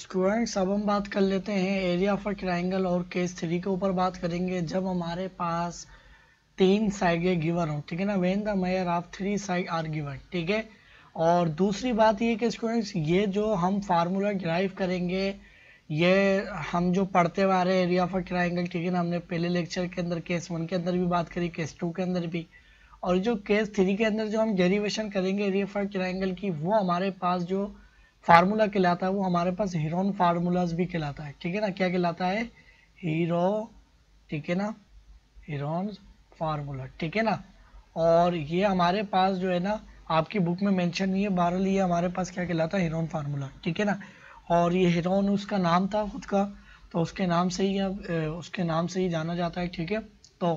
students अब हम बात कर लेते हैं एरिया ऑफ अ ट्राइंगल और केस थ्री के ऊपर बात करेंगे जब हमारे पास तीन साइडें गिवन हो ठीक है ना when the measure of three side are given ठीक है और दूसरी बात ये कि स्टूडेंट्स ये जो हम फार्मूला ड्राइव करेंगे ये हम जो पढ़ते हुए आ रहे हैं एरिया ऑफ अ ट्राइंगल ठीक है ना हमने पहले लेक्चर के अंदर केस वन के अंदर भी बात करी केस टू के अंदर भी और जो केस थ्री के अंदर जो हम डेरीवेशन करेंगे एरिया ऑफ अ ट्राइंगल की वो हमारे पास जो फार्मूला कहलाता है वो हमारे पास हीरोन फार्मूलाज भी कहलाता है ठीक है ना क्या कहलाता है हीरो ठीक है ना हीरोन फार्मूला ठीक है ना और ये हमारे पास जो है ना आपकी बुक में मेंशन नहीं है बहरहाल ये हमारे पास क्या कहलाता है हीरोन फार्मूला ठीक है ना और ये हीरोन उसका नाम था खुद का तो उसके नाम से ही अब उसके नाम से ही जाना जाता है ठीक है तो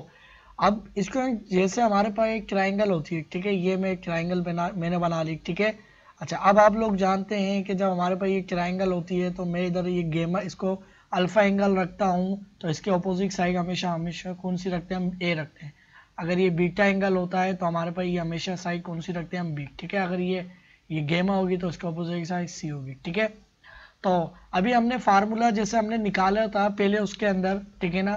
अब इसको जैसे हमारे पास एक ट्राइंगल होती है ठीक है ये मैं एक ट्राइंगल बना मैंने बना ली ठीक है अच्छा अब आप लोग जानते हैं कि जब हमारे पास ये ट्राइंगल होती है तो मैं इधर ये गेमा इसको अल्फ़ा एंगल रखता हूँ तो इसके अपोजिट साइड हमेशा हमेशा कौन सी रखते हैं हम ए रखते हैं अगर ये बीटा एंगल होता है तो हमारे पास ये हमेशा साइड कौन सी रखते हैं हम बी ठीक है अगर ये ये गेमा होगी तो उसके अपोजिट साइड सी होगी ठीक है तो अभी हमने फार्मूला जैसे हमने निकाला था पहले उसके अंदर ठीक है ना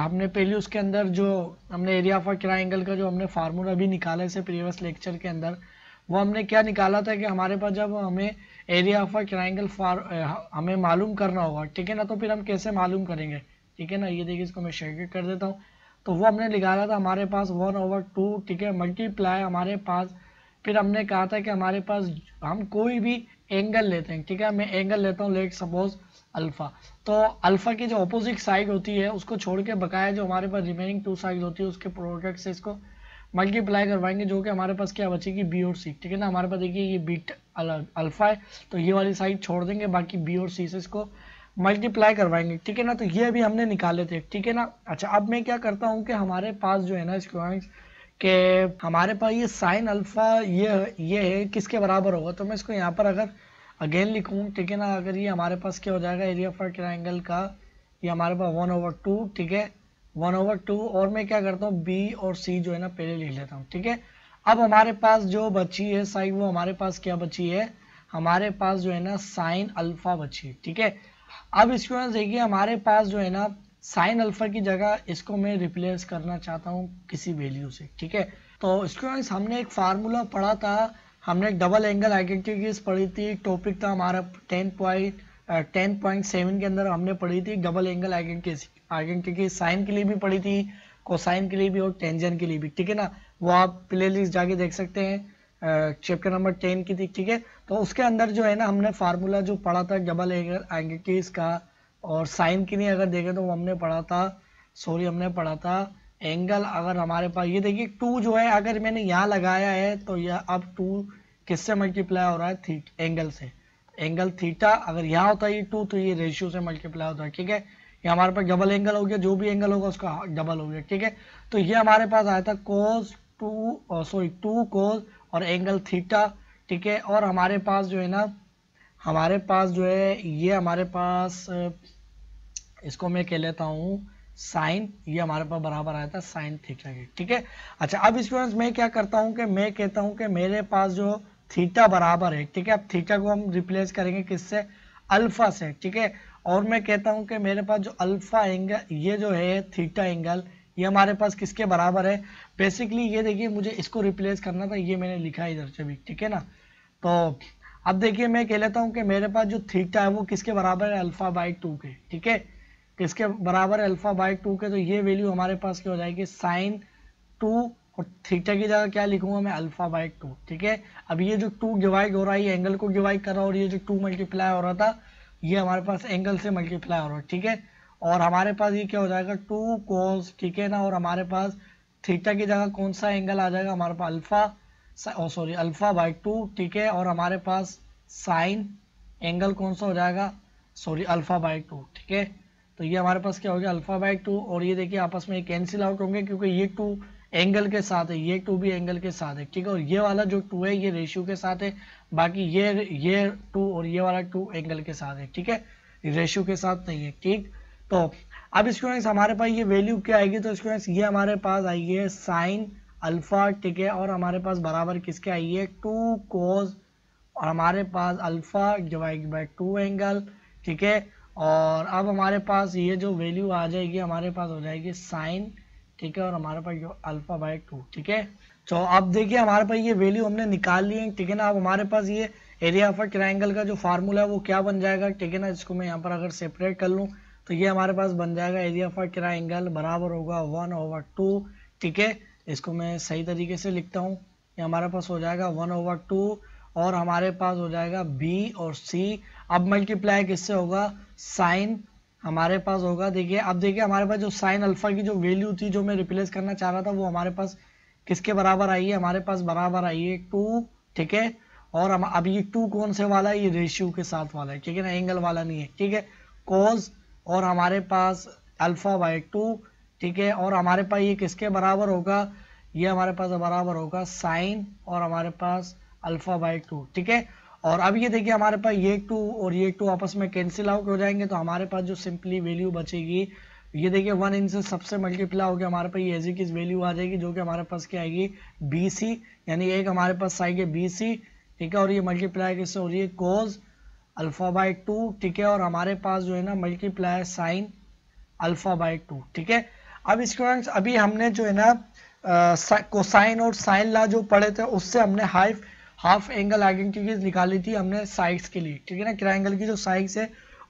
हमने पहले उसके अंदर जो हमने एरिया ऑफ ट्राइंगल का जो हमने फार्मूला भी निकाला इसे प्रीवियस लेक्चर के अंदर वो हमने क्या निकाला था कि हमारे पास जब हमें area of a triangle for हमें मालूम करना होगा ठीक है ना तो फिर हम कैसे मालूम करेंगे ठीक है ना ये देखिए इसको मैं शेयर कर देता हूँ तो वो हमने निकाला था हमारे पास वन ओवर टू ठीक है मल्टीप्लाई हमारे पास फिर हमने कहा था कि हमारे पास हम कोई भी एंगल लेते हैं ठीक है मैं एंगल लेता हूँ लेट सपोज अल्फ़ा तो अल्फ़ा की जो अपोजिट साइड होती है उसको छोड़ के बकाया जो हमारे पास रिमेनिंग टू साइड होती है उसके प्रोडक्ट से इसको मल्टीप्लाई करवाएंगे जो कि हमारे पास क्या बचेगी बी और सी ठीक है ना हमारे पास देखिए ये बीट अल्फा है तो ये वाली साइड छोड़ देंगे बाकी बी और सी से इसको मल्टीप्लाई करवाएंगे ठीक है ना तो ये अभी हमने निकाले थे ठीक है ना अच्छा अब मैं क्या करता हूँ कि हमारे पास जो है ना इसको के हमारे पास ये साइन अल्फ़ा ये ये है किसके बराबर होगा तो मैं इसको यहाँ पर अगर अगेन लिखूँ ठीक है ना अगर ये हमारे पास क्या हो जाएगा एरिया फॉर ट्राइंगल का ये हमारे पास वन ओवर टू ठीक है वन ओवर टू और मैं क्या करता हूँ बी और सी जो है ना पहले लिख लेता हूँ ठीक है अब हमारे पास जो बची है साइन वो हमारे पास क्या बची है हमारे पास जो है ना साइन अल्फा बची ठीक है अब स्टूडेंट्स देखिए हमारे पास जो है ना साइन अल्फा की जगह इसको मैं रिप्लेस करना चाहता हूँ किसी वैल्यू से ठीक है तो इसको हमने एक फार्मूला पढ़ा था हमने एक डबल एंगल आइडेंटिटी पढ़ी थी टॉपिक था हमारा ten point ten point seven के अंदर हमने पढ़ी थी डबल एंगल के आइगन के साइन के लिए भी पढ़ी थी कोसाइन के लिए भी और टेंजन के लिए भी ठीक है ना वो आप प्ले लिस्ट जाके देख सकते हैं चैप्टर नंबर टेन की थी ठीक है तो उसके अंदर जो है ना हमने फार्मूला जो पढ़ा था डबल एंगल आइडेंटिटीज का और साइन के लिए अगर देखें तो हमने पढ़ा था सॉरी हमने पढ़ा था एंगल अगर हमारे पास ये देखिए टू जो है अगर मैंने यहाँ लगाया है तो यह अब टू किससे मल्टीप्लाई हो रहा है थी एंगल से एंगल थीटा अगर यहाँ होता है टू तो ये रेशियो से मल्टीप्लाई होता है ठीक है ये हमारे पास डबल एंगल हो गया जो भी एंगल होगा उसका डबल हो गया ठीक है तो ये हमारे पास आया था cos two sorry two cos और एंगल थीटा ठीक है और हमारे पास जो है ना हमारे पास जो है ये हमारे पास इसको मैं कह लेता हूँ साइन ये हमारे पास बराबर आया था साइन थीटा के ठीक है अच्छा अब स्टूडेंट्स मैं क्या करता हूँ कि मैं कहता हूँ कि मेरे पास जो थीटा बराबर है ठीक है अब थीटा को हम रिप्लेस करेंगे किससे अल्फा से ठीक है और मैं कहता हूँ कि मेरे पास जो अल्फा एंगल ये जो है थीटा एंगल ये हमारे पास किसके बराबर है बेसिकली ये देखिए मुझे इसको रिप्लेस करना था ये मैंने लिखा इधर से भी ठीक है ना तो अब देखिए मैं कह लेता हूँ कि मेरे पास जो थीटा है वो किसके बराबर है अल्फ़ा बाई टू के ठीक है किसके बराबर है अल्फ़ा बाई टू के तो ये वैल्यू हमारे पास क्या हो जाएगी साइन टू और थीटा की जगह क्या लिखूंगा मैं अल्फा बाय टू ठीक है अब ये जो टू डिवाइड हो रहा है ये एंगल को डिवाइड कर रहा है और ये जो टू मल्टीप्लाई हो रहा था ये हमारे पास एंगल से मल्टीप्लाई हो रहा है ठीक है और हमारे पास ये क्या हो जाएगा टू कोस ठीक है ना और हमारे पास थीटा की जगह कौन सा एंगल आ जाएगा हमारे पास alpha sorry alpha by two ठीक है और हमारे पास साइन एंगल कौन सा हो जाएगा सॉरी अल्फा बाई टू ठीक है तो ये हमारे पास क्या हो गया अल्फा बाई टू और ये देखिए आपस में कैंसिल आउट होंगे क्योंकि ये टू एंगल के साथ है ये टू भी एंगल के साथ है ठीक है और ये वाला जो टू है ये रेशियो के साथ है बाकी ये ये टू और ये वाला टू एंगल के साथ है ठीक है रेशियो के साथ नहीं है ठीक तो अब स्टूडेंट्स हमारे पास ये वैल्यू क्या आएगी तो स्टूडेंट्स ये हमारे पास आई है साइन अल्फा ठीक है और हमारे पास बराबर किसके आई है टू कोज और हमारे पास alpha divide by two angle ठीक है और अब हमारे पास ये जो वैल्यू आ जाएगी हमारे पास हो जाएगी साइन ठीक है और हमारे पास जो अल्फा बाय टू ठीक है तो अब देखिए हमारे पास ये वैल्यू हमने निकाल ली है ठीक है ना अब हमारे पास ये एरिया ऑफ ट्राइंगल का जो फार्मूला है वो क्या बन जाएगा ठीक है ना इसको मैं यहाँ पर अगर सेपरेट कर लूँ तो ये हमारे पास बन जाएगा एरिया ऑफ ट्राइंगल बराबर होगा वन ओवर टू ठीक है इसको मैं सही तरीके से लिखता हूँ ये हमारे पास हो जाएगा वन ओवर टू और हमारे पास हो जाएगा बी और सी अब मल्टीप्लाई किससे होगा साइन हमारे पास होगा देखिए अब देखिए हमारे पास जो साइन अल्फ़ा की जो वैल्यू थी जो मैं रिप्लेस करना चाह रहा था वो हमारे पास किसके बराबर आई है हमारे पास बराबर आई है टू ठीक है और हम अब ये टू कौन से वाला है ये रेशियो के साथ वाला है ठीक है ना एंगल वाला नहीं है ठीक है कॉज और हमारे पास अल्फ़ा बाय टू ठीक है और हमारे पास ये किसके बराबर होगा ये हमारे पास बराबर होगा साइन और हमारे पास अल्फ़ा बाय टू ठीक है और अब ये देखिए हमारे पास ये टू और ये टू आपस में कैंसिल आउट हो जाएंगे तो हमारे पास जो सिंपली वैल्यू बचेगी ये देखिए वन से सबसे मल्टीप्लाई होकर हमारे पास ये एजी की वैल्यू आ जाएगी जो कि हमारे पास क्या आएगी बी सी यानी एक हमारे पास आएगी बी सी ठीक है और ये मल्टीप्लाई किससे हो रही है कोज अल्फ़ा बाई टू ठीक है और हमारे पास जो है ना multiply sine alpha by two ठीक है अब स्टूडेंट्स अभी हमने जो है ना कोसाइन और साइन ला जो पढ़े थे उससे हमने हाइफ हाफ एंगल आइडेंटिटीज निकाली थी हमने साइड्स के लिए ठीक है ना ट्राइंगल की जो साइड्स है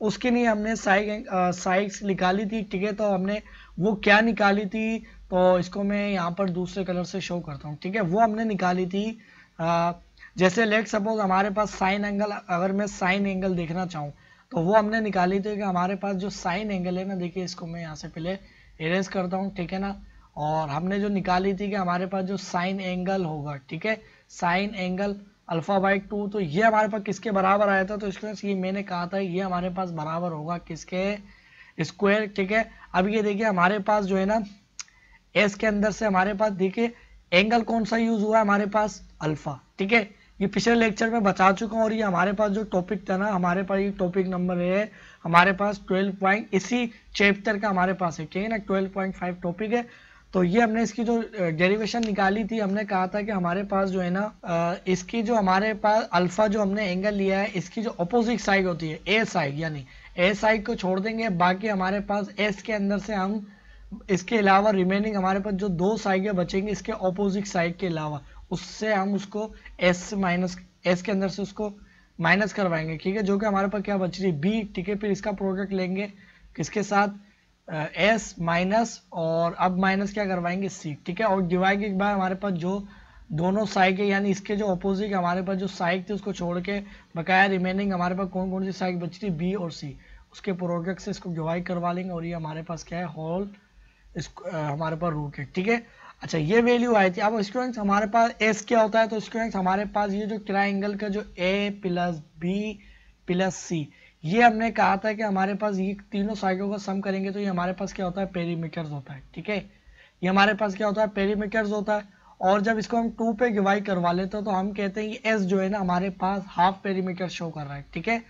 उसके लिए हमने साइड साइड्स निकाली थी ठीक है तो हमने वो क्या निकाली थी तो इसको मैं यहाँ पर दूसरे कलर से शो करता हूँ ठीक है वो हमने निकाली थी आ, जैसे लेट सपोज हमारे पास साइन एंगल अगर मैं साइन एंगल देखना चाहूँ तो वो हमने निकाली थी कि हमारे पास जो साइन एंगल है ना देखिए इसको मैं यहाँ से पहले इरेज करता हूँ ठीक है ना और हमने जो निकाली थी कि हमारे पास जो साइन एंगल होगा ठीक है sine angle alpha by two तो ये हमारे पास किसके बराबर आया था तो स्टूडेंट्स ये मैंने कहा था ये हमारे पास बराबर होगा किसके स्क्वायर ठीक है अब ये देखिए हमारे पास जो है ना एस के अंदर से हमारे पास देखिए एंगल कौन सा यूज़ हुआ है हमारे पास अल्फ़ा ठीक है ये पिछले लेक्चर में बता चुका हूँ और ये हमारे पास जो टॉपिक था ना हमारे पास ये टॉपिक नंबर है हमारे पास ट्वेल्व पॉइंट इसी चैप्टर का हमारे पास है ठीक है ना ट्वेल्व पॉइंट फाइव टॉपिक है तो ये हमने इसकी जो डेरिवेशन निकाली थी हमने कहा था कि हमारे पास जो है ना इसकी जो हमारे पास अल्फा जो हमने एंगल लिया है इसकी जो अपोजिट साइड होती है ए साइड यानी ए साइड को छोड़ देंगे बाकी हमारे पास एस के अंदर से हम इसके अलावा रिमेनिंग हमारे पास जो दो साइड बचेंगे इसके अपोजिट साइड के अलावा उससे हम उसको एस माइनस एस के अंदर से उसको माइनस करवाएंगे ठीक है जो कि हमारे पास क्या बच रही है बी ठीक है फिर इसका प्रोडक्ट लेंगे किसके साथ एस माइनस और अब माइनस क्या करवाएंगे सी ठीक है और डिवाइड के बाद हमारे पास जो दोनों साइक है यानी इसके जो अपोजिट हमारे पास जो साइक थे उसको छोड़ के बकाया रिमेनिंग हमारे पास कौन कौन सी साइक बची थी बी और सी उसके प्रोडक्ट से इसको डिवाइड करवा लेंगे और ये हमारे पास क्या है हॉल इसको आ, हमारे पास रूट है ठीक है अच्छा ये वैल्यू आई थी अब स्टूडेंट्स हमारे पास एस क्या होता है तो स्टूडेंट्स हमारे पास ये जो ट्राइंगल का जो A plus B plus C ये हमने कहा था कि हमारे पास ये तीनों साइडों का सम करेंगे तो ये हमारे पास क्या होता है पेरीमीटर्स होता है ठीक है ये हमारे पास क्या होता है पेरीमीटर्स होता है और जब इसको हम टू पे डिवाइड करवा लेते हैं तो हम कहते हैं एस जो है ना हमारे पास हाफ पेरीमीटर शो कर रहा है ठीक है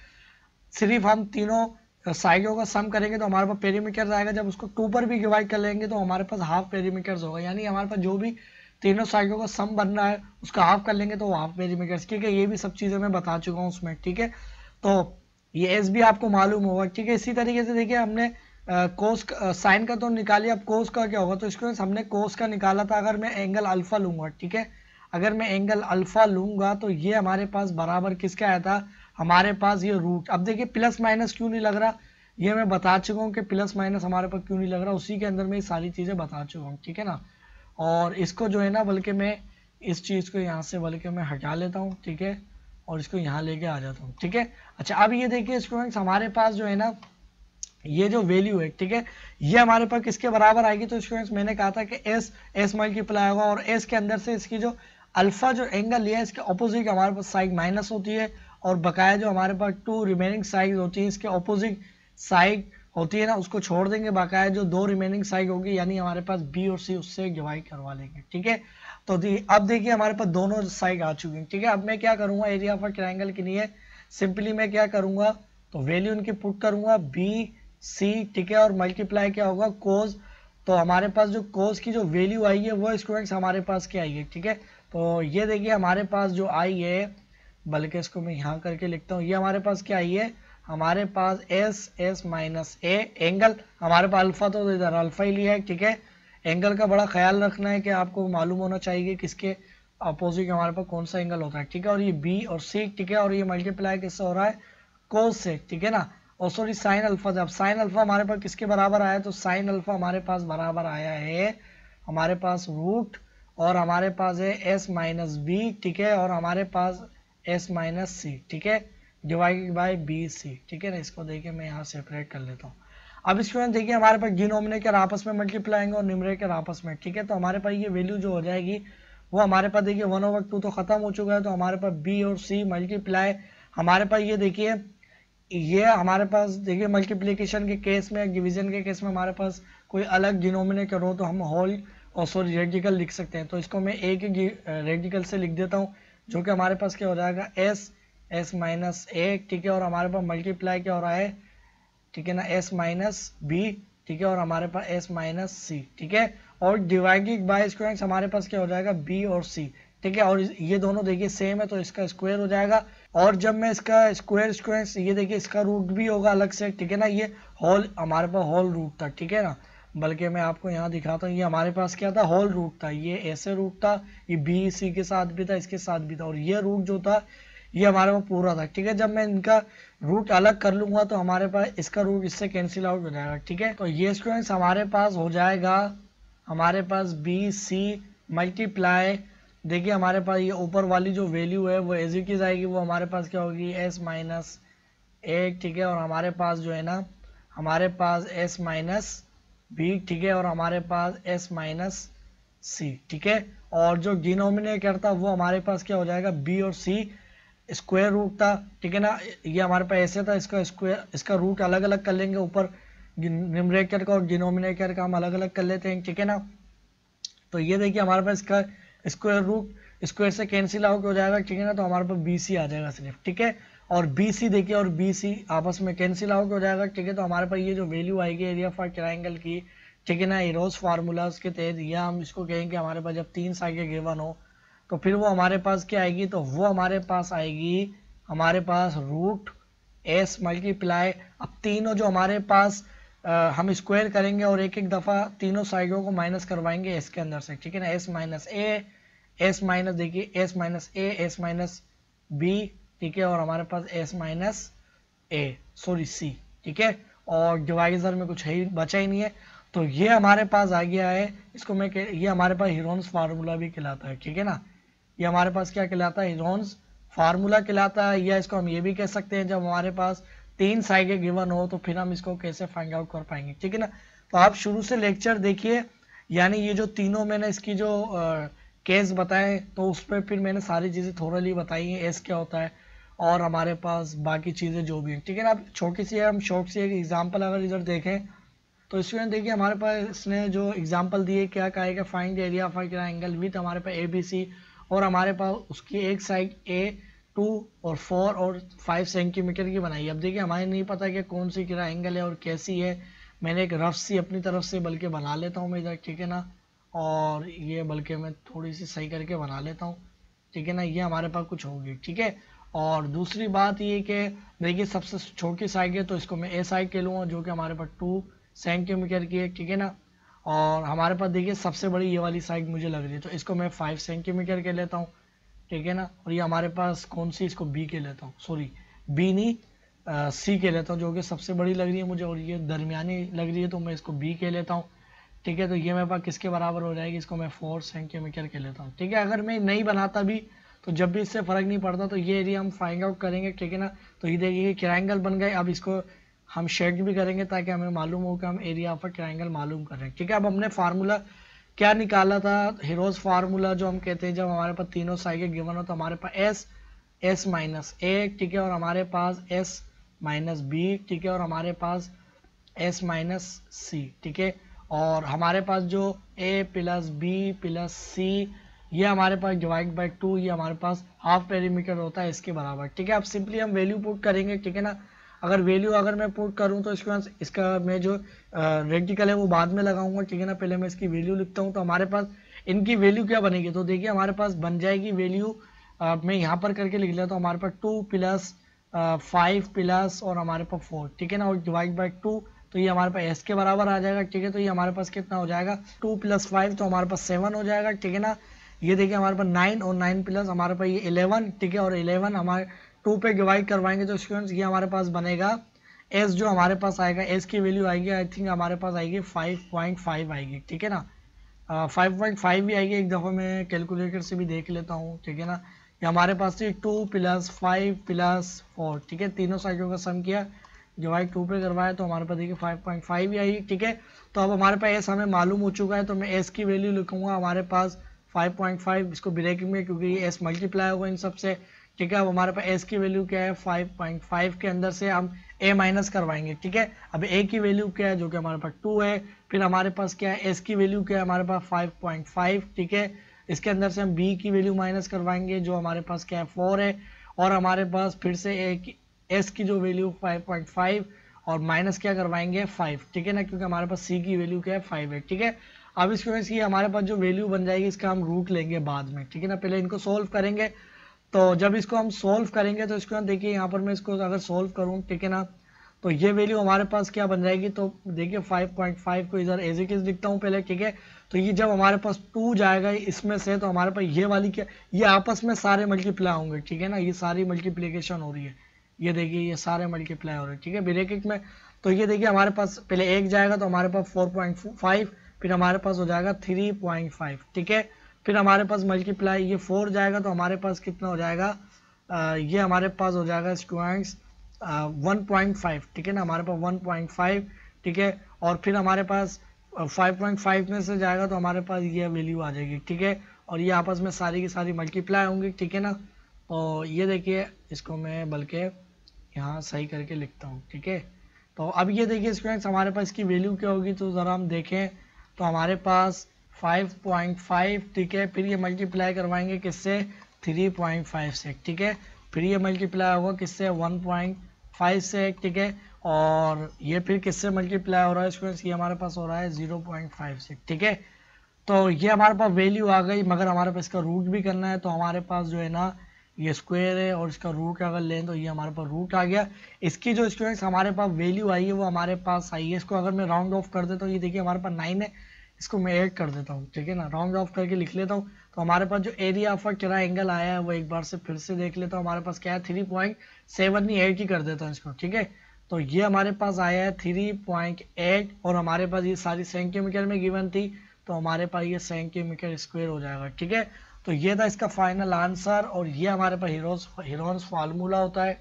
सिर्फ हम तीनों साइडों का सम करेंगे तो हमारे पास पेरीमीटर्स आएगा जब उसको टू पर भी डिवाइड कर लेंगे तो हमारे पास हाफ पेरीमीटर्स होगा यानी हमारे पास जो भी तीनों साइडों का सम बन रहा है उसका हाफ कर लेंगे तो हाफ पेरीमीटर्स ठीक है ये भी सब चीज़ें मैं बता चुका हूँ उसमें ठीक है तो ये एस भी आपको मालूम होगा ठीक है इसी तरीके से देखिए हमने कोस साइन का तो निकालिए अब कोस का क्या होगा तो इसको हमने कोस का निकाला था अगर मैं एंगल अल्फा लूंगा ठीक है अगर मैं एंगल अल्फा लूंगा तो ये हमारे पास बराबर किसका आया था हमारे पास ये रूट अब देखिए प्लस माइनस क्यों नहीं लग रहा ये मैं बता चुका हूँ कि प्लस माइनस हमारे पास क्यों नहीं लग रहा उसी के अंदर मैं सारी चीज़ें बता चुका हूँ ठीक है ना और इसको जो है ना बल्कि मैं इस चीज़ को यहाँ से बल्कि मैं हटा लेता हूँ ठीक है और इसको यहाँ लेके आ जाता हूँ ठीक है अच्छा अब ये देखिए स्टूडेंट्स हमारे पास जो है ना ये जो वैल्यू है ठीक है ये हमारे पास किसके बराबर आएगी तो स्टूडेंट्स मैंने कहा था कि एस एस मल्टीप्लाई होगा और एस के अंदर से इसकी जो अल्फा जो एंगल लिया है इसके ऑपोजिट हमारे पास साइड माइनस होती है और बकाया जो हमारे पास टू रिमेनिंग साइज होती है इसके ऑपोजिट साइड होती है ना उसको छोड़ देंगे बाकाया जो दो रिमेनिंग साइड होगी यानी हमारे पास बी और सी उससे डिवाइड करवा लेंगे ठीक है तो अब देखिए हमारे पास दोनों साइड आ चुकी हैं ठीक है अब मैं क्या करूंगा एरिया ऑफ ट्राइंगल के लिए सिंपली मैं क्या करूंगा तो वैल्यू उनकी पुट करूंगा बी सी ठीक है और मल्टीप्लाई क्या होगा कोज तो हमारे पास जो कोज की जो वैल्यू आई है वो स्टूडेंट्स हमारे पास क्या आई है ठीक है तो ये देखिए हमारे पास जो आई है बल्कि इसको मैं यहाँ करके लिखता हूँ ये हमारे पास क्या आई है हमारे पास S S minus A angle हमारे पास अल्फा तो इधर अल्फा ही लिया है ठीक है एंगल का बड़ा ख्याल रखना है कि आपको मालूम होना चाहिए किसके अपोजिट हमारे पास कौन सा एंगल होता है ठीक है और ये बी और सी ठीक है और ये मल्टीप्लाई किससे हो रहा है कोस से ठीक है ना और सॉरी साइन अल्फा जब साइन अल्फा हमारे पास किसके बराबर आया तो साइन अल्फा हमारे पास बराबर आया है हमारे पास रूट और हमारे पास है एस माइनस बी ठीक है और हमारे पास एस माइनस सी ठीक है डिवाइड बाई बी सी ठीक है ना इसको देखिए मैं यहाँ सेपरेट कर लेता हूँ अब स्टूडेंट देखिए हमारे पास के आपस में मल्टीप्लाई होंगे और के आपस में ठीक है तो हमारे पास ये वैल्यू जो हो जाएगी वो हमारे पास देखिए वन ओवर टू तो खत्म हो चुका है तो हमारे पास बी और सी मल्टीप्लाई हमारे पास ये देखिए ये हमारे पास देखिए मल्टीप्लीकेशन के केस में डिवीजन के केस में हमारे पास कोई अलग डिनोमिनेटर हो तो हम होल और सॉरी रेडिकल लिख सकते हैं तो इसको मैं एक ही रेडिकल से लिख देता हूँ जो कि हमारे पास क्या हो जाएगा एस एस माइनस ए ठीक है और हमारे पास मल्टीप्लाई क्या हो रहा है ठीक है ना एस माइनस बी ठीक है और हमारे पास एस माइनस सी ठीक है और डिवाइडेड बाय स्क्वायर हमारे पास क्या हो जाएगा बी और सी ठीक है और ये दोनों देखिए सेम है तो इसका स्क्वायर हो जाएगा और जब मैं इसका स्क्वायर स्क्वायर ये देखिए इसका रूट भी होगा अलग से ठीक है ना ये हॉल हमारे पास हॉल रूट था ठीक है ना बल्कि मैं आपको यहाँ दिखाता हूँ ये हमारे पास क्या था हॉल रूट था ये ऐसे रूट था ये बी सी के साथ भी था इसके साथ भी था और ये रूट जो था ये हमारे पास पूरा था ठीक है जब मैं इनका रूट अलग कर लूंगा तो हमारे पास इसका रूट इससे कैंसिल आउट हो जाएगा ठीक है तो ये स्टूडेंट्स हमारे पास हो जाएगा हमारे पास बी सी मल्टीप्लाई देखिए हमारे पास ये ऊपर वाली जो वैल्यू है वो एज की जाएगी वो हमारे पास क्या होगी एस माइनस ए ठीक है और हमारे पास जो है ना हमारे पास एस माइनस बी ठीक है और हमारे पास एस माइनस सी ठीक है और जो डिनोमिनेट करता वो हमारे पास क्या हो जाएगा बी और सी स्क्वायर रूट था ठीक है ना ये हमारे पास ऐसे था इसका स्क्वायर इसका रूट अलग अलग कर लेंगे ऊपर न्यूमरेटर का और डिनोमिनेटर का हम अलग अलग कर लेते हैं ठीक है ना तो ये देखिए हमारे पास इसका स्क्वायर रूट स्क्वायर से कैंसिल आउट हो जाएगा ठीक है ना तो हमारे पास बी सी आ जाएगा सिर्फ ठीक है और बी सी देखिए और बी सी आपस में कैंसिल आउट हो जाएगा ठीक है तो हमारे पास ये जो वैल्यू आएगी एरिया फॉर ट्राइंगल की ठीक है ना रोज़ फार्मूलाज के तहत या हम इसको कहेंगे हमारे पास जब तीन साइड गिवन हो तो फिर वो हमारे पास क्या आएगी तो वो हमारे पास आएगी हमारे पास रूट एस मल्टीप्लाई अब तीनों जो हमारे पास आ, हम स्क्वायर करेंगे और एक एक दफ़ा तीनों साइडों को माइनस करवाएंगे एस के अंदर से ठीक है ना S minus A S minus देखिए S minus A S minus B ठीक है और हमारे पास S minus A sorry C ठीक है और डिवाइजर में कुछ है ही बचा ही नहीं है तो ये हमारे पास आ गया है इसको मैं ये हमारे पास हीरोन्स फार्मूला भी खिलाता है ठीक है ना ये हमारे पास क्या कहलाता है इजॉन्स फार्मूला कहलाता है या इसको हम ये भी कह सकते हैं जब हमारे पास तीन साइगे गिवन हो तो फिर हम इसको कैसे फाइंड आउट कर पाएंगे ठीक है ना तो आप शुरू से लेक्चर देखिए यानी ये जो तीनों मैंने इसकी जो केस बताए तो उस पर फिर मैंने सारी चीज़ें थोड़ली बताई हैं एस क्या होता है और हमारे पास बाकी चीज़ें जो भी हैं ठीक है ना आप छोटी सी हम शॉर्ट सी एक एग्जाम्पल अगर इधर देखें तो इसमें देखिए हमारे पास इसने जो एग्जाम्पल दिए क्या कहेगा find area find angle with हमारे पास ए बी सी और हमारे पास उसकी एक साइड ए टू और फोर और फाइव सेंटीमीटर की बनाई है अब देखिए हमारे नहीं पता कि कौन सी किरा एंगल है और कैसी है मैंने एक रफ सी अपनी तरफ से बल्कि बना लेता हूँ मैं इधर ठीक है ना और ये बल्कि मैं थोड़ी सी सही करके बना लेता हूँ ठीक है ना ये हमारे पास कुछ होगी ठीक है और दूसरी बात ये कि देखिए सबसे छोटी साइड है तो इसको मैं ए साइड के लूँगा जो कि हमारे पास टू सेंटीमीटर की है ठीक है ना और हमारे पास देखिए सबसे बड़ी ये वाली साइड मुझे लग रही है तो इसको मैं फाइव सेंटीमीटर के लेता हूँ ठीक है ना और ये हमारे पास कौन सी इसको बी के लेता हूँ सॉरी बी नहीं सी के लेता हूँ जो कि सबसे बड़ी लग रही है मुझे और ये दरमियानी लग रही है तो मैं इसको बी के लेता हूँ ठीक है तो ये मेरे पास किसके बराबर हो जाएगी इसको मैं फोर सेंटीमीटर के लेता हूँ ठीक है अगर मैं नहीं बनाता भी तो जब भी इससे फ़र्क नहीं पड़ता तो ये एरिया हम फाइंड आउट करेंगे ठीक है ना तो ये देखिए ट्राइंगल बन गए अब इसको हम शेड भी करेंगे ताकि हमें मालूम हो कि हम एरिया ऑफ अ ट्राइंगल मालूम कर रहे हैं ठीक है अब हमने फार्मूला क्या निकाला था हीरोज फार्मूला जो हम कहते हैं जब हमारे पास तीनों साइकिल गिवन हो तो हमारे पास एस एस माइनस ए ठीक है और हमारे पास एस माइनस बी ठीक है और हमारे पास एस माइनस सी ठीक है और हमारे पास जो A plus B plus C ये हमारे पास डिवाइड बाई टू ये हमारे पास हाफ पेरीमीटर होता है इसके बराबर ठीक है अब सिंपली हम वैल्यू पुट करेंगे ठीक है ना अगर वैल्यू अगर मैं पुट करूँ तो इसके बाद इसका मैं जो रेडिकल है वो बाद में लगाऊंगा ठीक है ना पहले मैं इसकी वैल्यू लिखता हूँ तो हमारे पास इनकी वैल्यू क्या बनेगी तो देखिए हमारे पास बन जाएगी वैल्यू मैं यहाँ पर करके लिख लेता हूँ हमारे पास टू प्लस फाइव प्लस और हमारे पास फोर ठीक है ना और डिवाइड बाई टू तो ये हमारे पास एस के बराबर आ जाएगा ठीक है तो ये हमारे पास कितना हो जाएगा टू प्लस फाइव तो हमारे पास सेवन हो जाएगा ठीक है ना ये देखिए हमारे पास नाइन और नाइन प्लस हमारे पास ये इलेवन ठीक है और इलेवन हमारे टू पे डिवाइड करवाएंगे तो स्टूडेंट्स ये हमारे पास बनेगा एस जो हमारे पास आएगा एस की वैल्यू आएगी आई थिंक हमारे पास आएगी फाइव पॉइंट फाइव आएगी ठीक है ना फाइव पॉइंट फाइव भी आएगी एक दफ़ा मैं कैलकुलेटर से भी देख लेता हूँ ठीक है ना ये हमारे पास थी two plus five plus four ठीक है तीनों साइडों का सम किया डिवाइड टू पे करवाया तो हमारे पास देखिए फाइव पॉइंट फाइव ही आई ठीक है तो अब हमारे पास एस हमें मालूम हो चुका है तो मैं एस की वैल्यू लिखूंगा हमारे पास फाइव पॉइंट फाइव इसको ब्रेकिंग में क्योंकि एस मल्टीप्लाई होगा इन सबसे ठीक है अब हमारे पास एस की वैल्यू क्या है 5.5 के अंदर से हम ए माइनस करवाएंगे ठीक है अब ए की वैल्यू क्या है जो कि हमारे पास टू है फिर हमारे पास क्या है एस की वैल्यू क्या है हमारे पास 5.5 ठीक है इसके अंदर से हम बी की वैल्यू माइनस करवाएंगे जो हमारे पास क्या है फोर है और हमारे पास फिर से ए की एस की जो वैल्यू फाइव और माइनस क्या करवाएंगे फाइव ठीक है ना क्योंकि हमारे पास सी की वैल्यू क्या है फाइव है ठीक है अब इसकी वजह से हमारे पास जो वैल्यू बन जाएगी इसका हम रूट लेंगे बाद में ठीक है ना पहले इनको सोल्व करेंगे तो जब इसको हम सोल्व करेंगे तो इसको देखिए यहाँ पर मैं इसको अगर सोल्व करूँ ठीक है ना तो ये वैल्यू हमारे पास क्या बन जाएगी तो देखिए 5.5 को इधर एज इज लिखता हूँ पहले ठीक है तो ये जब हमारे पास टू जाएगा इसमें से तो हमारे पास ये वाली क्या ये आपस में सारे मल्टीप्लाई होंगे ठीक है ना ये सारी मल्टीप्लीकेशन हो रही है ये देखिए ये सारे मल्टीप्लाई हो रहे हैं ठीक है ब्रेकेट में तो ये देखिए हमारे पास पहले एक जाएगा तो हमारे पास फोर फिर हमारे पास हो जाएगा थ्री ठीक है फिर हमारे पास मल्टीप्लाई ये फोर जाएगा तो हमारे पास कितना हो जाएगा आ, ये हमारे पास हो जाएगा स्क्वाइंस वन पॉइंट फाइव ठीक है ना हमारे पास वन पॉइंट फाइव ठीक है और फिर हमारे पास फाइव पॉइंट फाइव में से जाएगा तो हमारे पास ये वैल्यू आ जाएगी ठीक है और ये आपस में सारी की सारी मल्टीप्लाई होंगी ठीक है ना तो ये देखिए इसको मैं बल्कि यहाँ सही करके लिखता हूँ ठीक है तो अब ये देखिए स्क्वाइंस हमारे पास इसकी वैल्यू क्या होगी तो ज़रा हम देखें तो हमारे पास 5.5 ठीक है फिर ये मल्टीप्लाई करवाएंगे किससे 3.5 से ठीक है फिर ये मल्टीप्लाई होगा किससे 1.5 से ठीक है और ये फिर किससे मल्टीप्लाई हो रहा है स्टूडेंट्स ये हमारे पास हो रहा है 0.5 से ठीक है तो ये हमारे पास वैल्यू आ गई मगर हमारे पास इसका रूट भी करना है तो हमारे पास जो है ना ये स्क्वायर है और इसका रूट अगर लें तो ये हमारे पास रूट आ गया इसकी जो स्टूडेंट्स हमारे पास वैल्यू आई है वो हमारे पास आई है इसको अगर मैं राउंड ऑफ कर दे तो ये देखिए हमारे पास नाइन है इसको मैं एड कर देता हूँ ठीक है ना राउंड ऑफ करके लिख लेता हूँ तो हमारे पास जो एरिया ऑफ किरा एंगल आया है वो एक बार से फिर से देख लेता हूँ हमारे पास क्या है थ्री पॉइंट सेवन ही एड ही कर देता हूँ इसको ठीक है तो ये हमारे पास आया है थ्री पॉइंट एट और हमारे पास ये सारी सेंटीमीटर में गिवन थी तो हमारे पास ये सेंटीमीटर स्क्वेयर हो जाएगा ठीक है तो ये था इसका फाइनल आंसर और ये हमारे पास हीरोज हीरोन्स फार्मूला होता है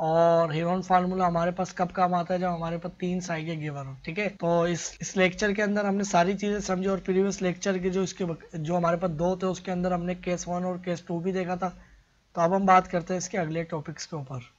और हेरोन फार्मूला हमारे पास कब काम आता है जब हमारे पास तीन साइकिल गिवन हो ठीक है तो इस इस लेक्चर के अंदर हमने सारी चीजें समझी और प्रीवियस लेक्चर के जो इसके जो हमारे पास दो थे उसके अंदर हमने केस वन और केस टू भी देखा था तो अब हम बात करते हैं इसके अगले टॉपिक्स के ऊपर